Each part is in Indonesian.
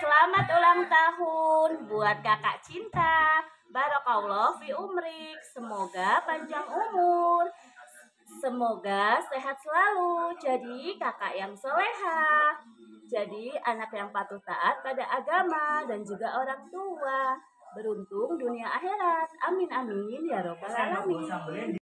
Selamat ulang tahun buat kakak cinta. Barakallah fi umrik. Semoga panjang umur. Semoga sehat selalu. Jadi kakak yang soleha. Jadi anak yang patuh taat pada agama dan juga orang tua. Beruntung dunia akhirat. Amin amin ya robbal alamin.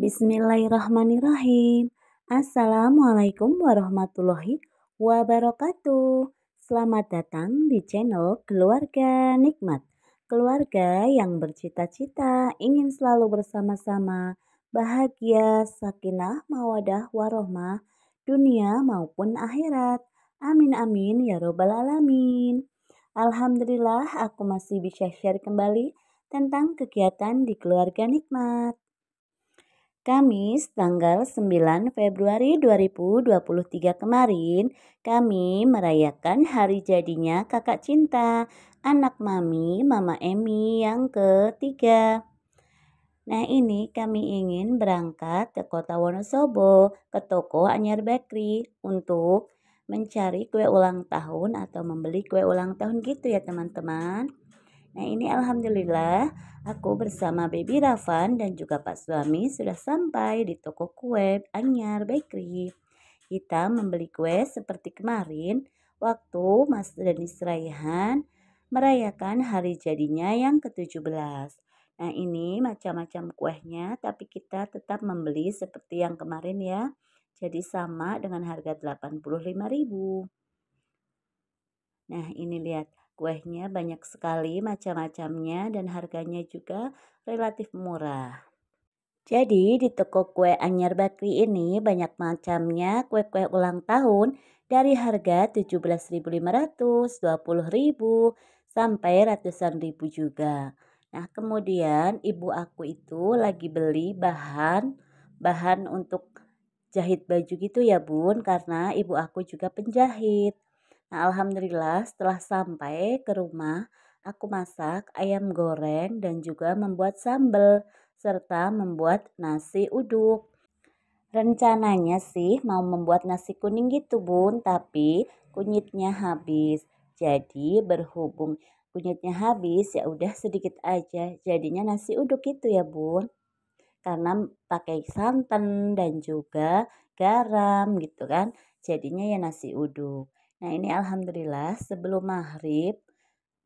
Bismillahirrahmanirrahim. Assalamualaikum warahmatullahi wabarakatuh. Selamat datang di channel Keluarga Nikmat. Keluarga yang bercita-cita ingin selalu bersama-sama bahagia, sakinah, mawadah, warohmah, dunia maupun akhirat. Amin amin ya robbal alamin. Alhamdulillah aku masih bisa share kembali tentang kegiatan di Keluarga Nikmat. Kamis tanggal 9 Februari 2023 kemarin, kami merayakan hari jadinya kakak cinta, anak mami, mama Emi yang ketiga. Nah ini kami ingin berangkat ke kota Wonosobo ke toko Anyar Bakery untuk mencari kue ulang tahun atau membeli kue ulang tahun gitu ya teman-teman. Nah ini Alhamdulillah aku bersama baby Ravan dan juga pak suami sudah sampai di toko kue Anyar Bakery. Kita membeli kue seperti kemarin waktu Mas Denis Raihan merayakan hari jadinya yang ke-17. Nah ini macam-macam kuehnya tapi kita tetap membeli seperti yang kemarin ya. Jadi sama dengan harga 85.000. Nah ini lihat Kuehnya banyak sekali macam-macamnya dan harganya juga relatif murah. Jadi di toko kue Anyar Bakri ini banyak macamnya kue-kue ulang tahun dari harga rp 17.500, 20.000 sampai ratusan ribu juga. Nah, kemudian ibu aku itu lagi beli bahan bahan untuk jahit baju gitu ya, Bun, karena ibu aku juga penjahit. Nah, alhamdulillah setelah sampai ke rumah, aku masak ayam goreng dan juga membuat sambal serta membuat nasi uduk. Rencananya sih mau membuat nasi kuning gitu, Bun, tapi kunyitnya habis. Jadi berhubung kunyitnya habis, ya udah sedikit aja. Jadinya nasi uduk itu ya, Bun. Karena pakai santan dan juga garam gitu kan. Jadinya ya nasi uduk. Nah ini alhamdulillah sebelum maghrib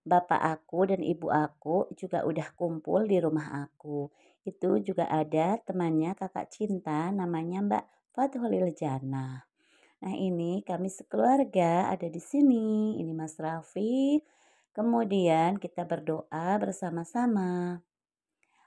bapak aku dan ibu aku juga udah kumpul di rumah aku. Itu juga ada temannya kakak cinta namanya Mbak Fathulil Jana. Nah ini kami sekeluarga ada di sini. Ini Mas Raffi. Kemudian kita berdoa bersama-sama.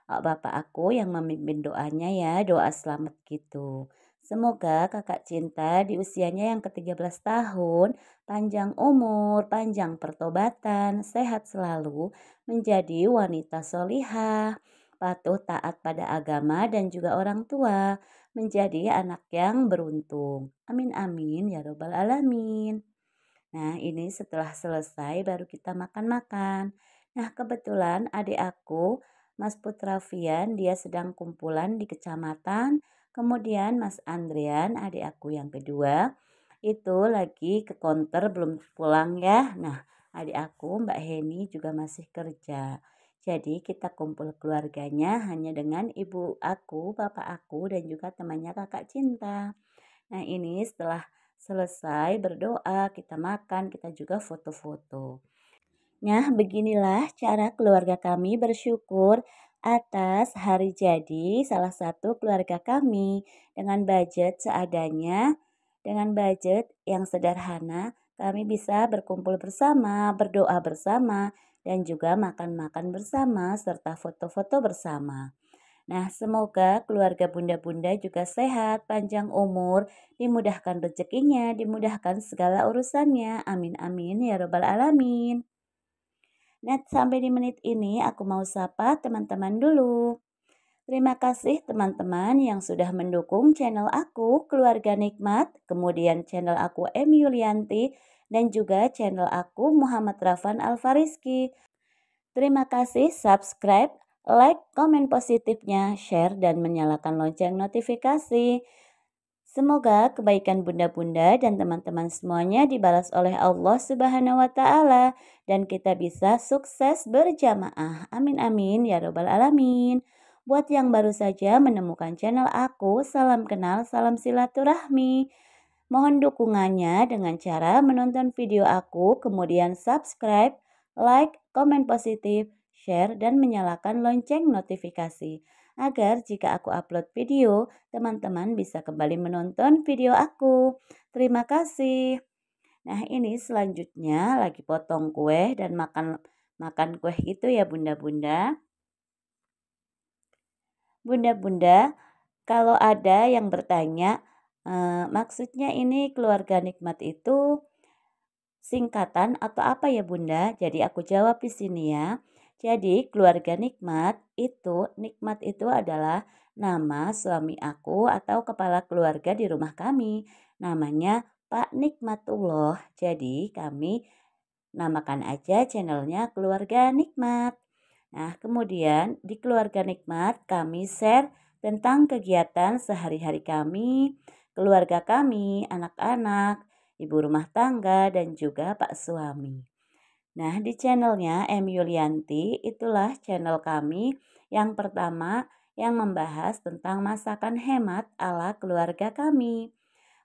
Oh, Bapak aku yang memimpin doanya ya, doa selamat gitu. Semoga kakak cinta di usianya yang ke-13 tahun panjang umur, panjang pertobatan, sehat selalu, menjadi wanita solihah, patuh taat pada agama dan juga orang tua, menjadi anak yang beruntung. Amin amin ya robbal alamin. Nah ini setelah selesai baru kita makan-makan. Nah kebetulan adik aku Mas Putra Fian dia sedang kumpulan di kecamatan Kemudian Mas Andrian, adik aku yang kedua, itu lagi ke konter belum pulang ya. Nah, adik aku Mbak Heni juga masih kerja. Jadi kita kumpul keluarganya hanya dengan ibu aku, bapak aku, dan juga temannya kakak Cinta. Nah ini setelah selesai berdoa, kita makan, kita juga foto-foto. Nah beginilah cara keluarga kami bersyukur atas hari jadi salah satu keluarga kami dengan budget seadanya. Dengan budget yang sederhana, kami bisa berkumpul bersama, berdoa bersama, dan juga makan-makan bersama serta foto-foto bersama. Nah, semoga keluarga bunda-bunda juga sehat, panjang umur, dimudahkan rezekinya, dimudahkan segala urusannya. Amin amin ya robbal alamin. Nah, sampai di menit ini aku mau sapa teman-teman dulu. Terima kasih teman-teman yang sudah mendukung channel aku Keluarga Nikmat, kemudian channel aku M. Yulianti, dan juga channel aku Muhammad Rafan Alfariski. Terima kasih subscribe, like, komen positifnya, share, dan menyalakan lonceng notifikasi. Semoga kebaikan bunda-bunda dan teman-teman semuanya dibalas oleh Allah Subhanahu wa taala dan kita bisa sukses berjamaah. Amin amin ya robbal alamin. Buat yang baru saja menemukan channel aku, salam kenal, salam silaturahmi. Mohon dukungannya dengan cara menonton video aku, kemudian subscribe, like, komen positif, share, dan menyalakan lonceng notifikasi agar jika aku upload video, teman-teman bisa kembali menonton video aku. Terima kasih. Nah, ini selanjutnya lagi potong kue dan makan makan kue itu ya bunda-bunda. Bunda-bunda, kalau ada yang bertanya, e, maksudnya ini keluarga nikmat itu singkatan atau apa ya bunda? Jadi aku jawab di sini ya. Jadi keluarga nikmat itu, nikmat itu adalah nama suami aku atau kepala keluarga di rumah kami. Namanya Pak Nikmatullah. Jadi kami namakan aja channelnya keluarga nikmat. Nah kemudian di keluarga nikmat kami share tentang kegiatan sehari-hari kami, keluarga kami, anak-anak, ibu rumah tangga, dan juga pak suami. Nah, di channelnya M. Yulianti, itulah channel kami yang pertama yang membahas tentang masakan hemat ala keluarga kami.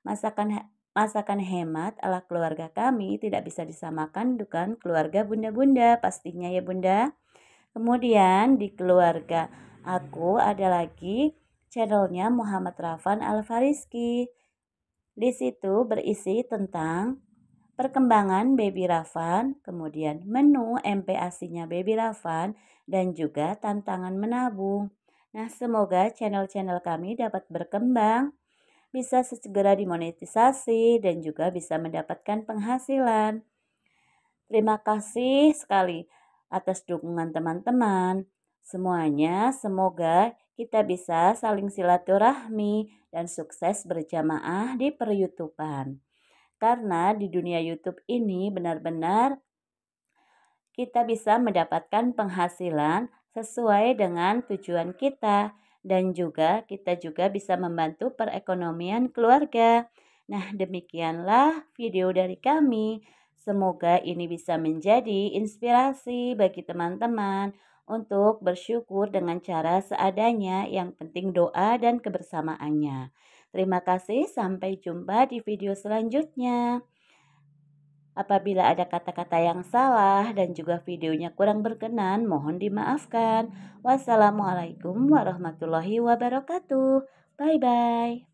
Masakan masakan hemat ala keluarga kami tidak bisa disamakan dengan keluarga bunda-bunda pastinya ya bunda. Kemudian di keluarga aku ada lagi channelnya Muhammad Rafan Al Fariski. Di situ berisi tentang perkembangan baby Ravan, kemudian menu MPAsinya nya baby Ravan, dan juga tantangan menabung. Nah, semoga channel-channel kami dapat berkembang, bisa segera dimonetisasi, dan juga bisa mendapatkan penghasilan. Terima kasih sekali atas dukungan teman-teman. Semuanya, semoga kita bisa saling silaturahmi dan sukses berjamaah di peryutupan. Karena di dunia YouTube ini benar-benar kita bisa mendapatkan penghasilan sesuai dengan tujuan kita dan juga kita juga bisa membantu perekonomian keluarga. Nah, demikianlah video dari kami. Semoga ini bisa menjadi inspirasi bagi teman-teman untuk bersyukur dengan cara seadanya, yang penting doa dan kebersamaannya. Terima kasih, sampai jumpa di video selanjutnya. Apabila ada kata-kata yang salah dan juga videonya kurang berkenan, mohon dimaafkan. Wassalamualaikum warahmatullahi wabarakatuh. Bye-bye.